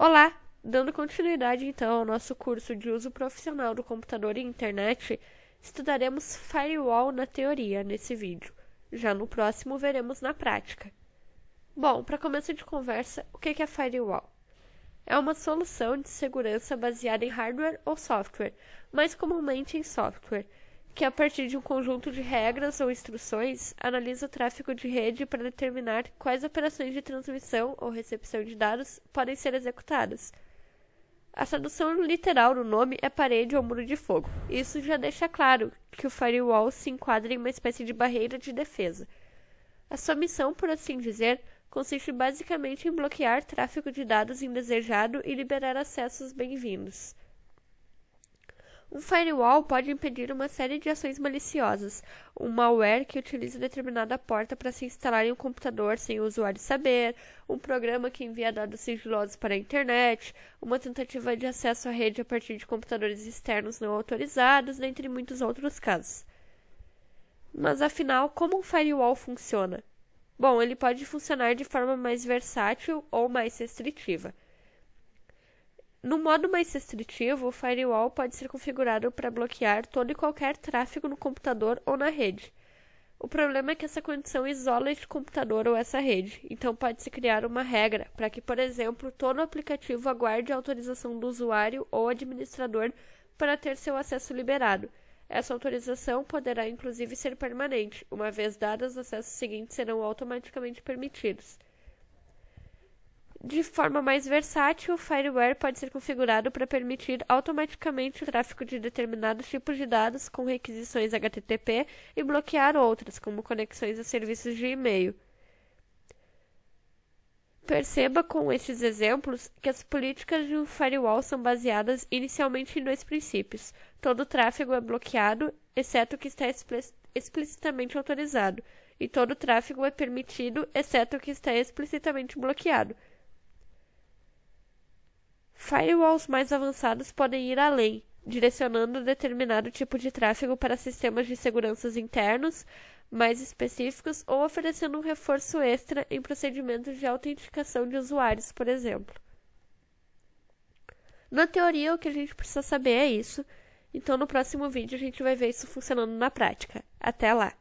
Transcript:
Olá! Dando continuidade então ao nosso curso de uso profissional do computador e internet, estudaremos firewall na teoria nesse vídeo. Já no próximo veremos na prática. Bom, para começo de conversa, o que é firewall? É uma solução de segurança baseada em hardware ou software, mais comumente em software, que, a partir de um conjunto de regras ou instruções, analisa o tráfego de rede para determinar quais operações de transmissão ou recepção de dados podem ser executadas. A tradução literal do nome é parede ou muro de fogo. Isso já deixa claro que o firewall se enquadra em uma espécie de barreira de defesa. A sua missão, por assim dizer, consiste basicamente em bloquear tráfego de dados indesejado e liberar acessos bem-vindos. Um firewall pode impedir uma série de ações maliciosas, um malware que utiliza determinada porta para se instalar em um computador sem o usuário saber, um programa que envia dados sigilosos para a internet, uma tentativa de acesso à rede a partir de computadores externos não autorizados, dentre muitos outros casos. Mas afinal, como um firewall funciona? Bom, ele pode funcionar de forma mais versátil ou mais restritiva. No modo mais restritivo, o firewall pode ser configurado para bloquear todo e qualquer tráfego no computador ou na rede. O problema é que essa condição isola esse computador ou essa rede, então pode-se criar uma regra para que, por exemplo, todo aplicativo aguarde a autorização do usuário ou administrador para ter seu acesso liberado. Essa autorização poderá inclusive ser permanente, uma vez dadas, os acessos seguintes serão automaticamente permitidos. De forma mais versátil, o Fireware pode ser configurado para permitir automaticamente o tráfego de determinados tipos de dados com requisições HTTP e bloquear outras, como conexões a serviços de e-mail. Perceba com estes exemplos que as políticas de um firewall são baseadas inicialmente em dois princípios: todo tráfego é bloqueado, exceto o que está explicitamente autorizado, e todo tráfego é permitido, exceto o que está explicitamente bloqueado. Firewalls mais avançados podem ir além, direcionando determinado tipo de tráfego para sistemas de seguranças internos mais específicos ou oferecendo um reforço extra em procedimentos de autenticação de usuários, por exemplo. Na teoria, o que a gente precisa saber é isso. Então, no próximo vídeo, a gente vai ver isso funcionando na prática. Até lá!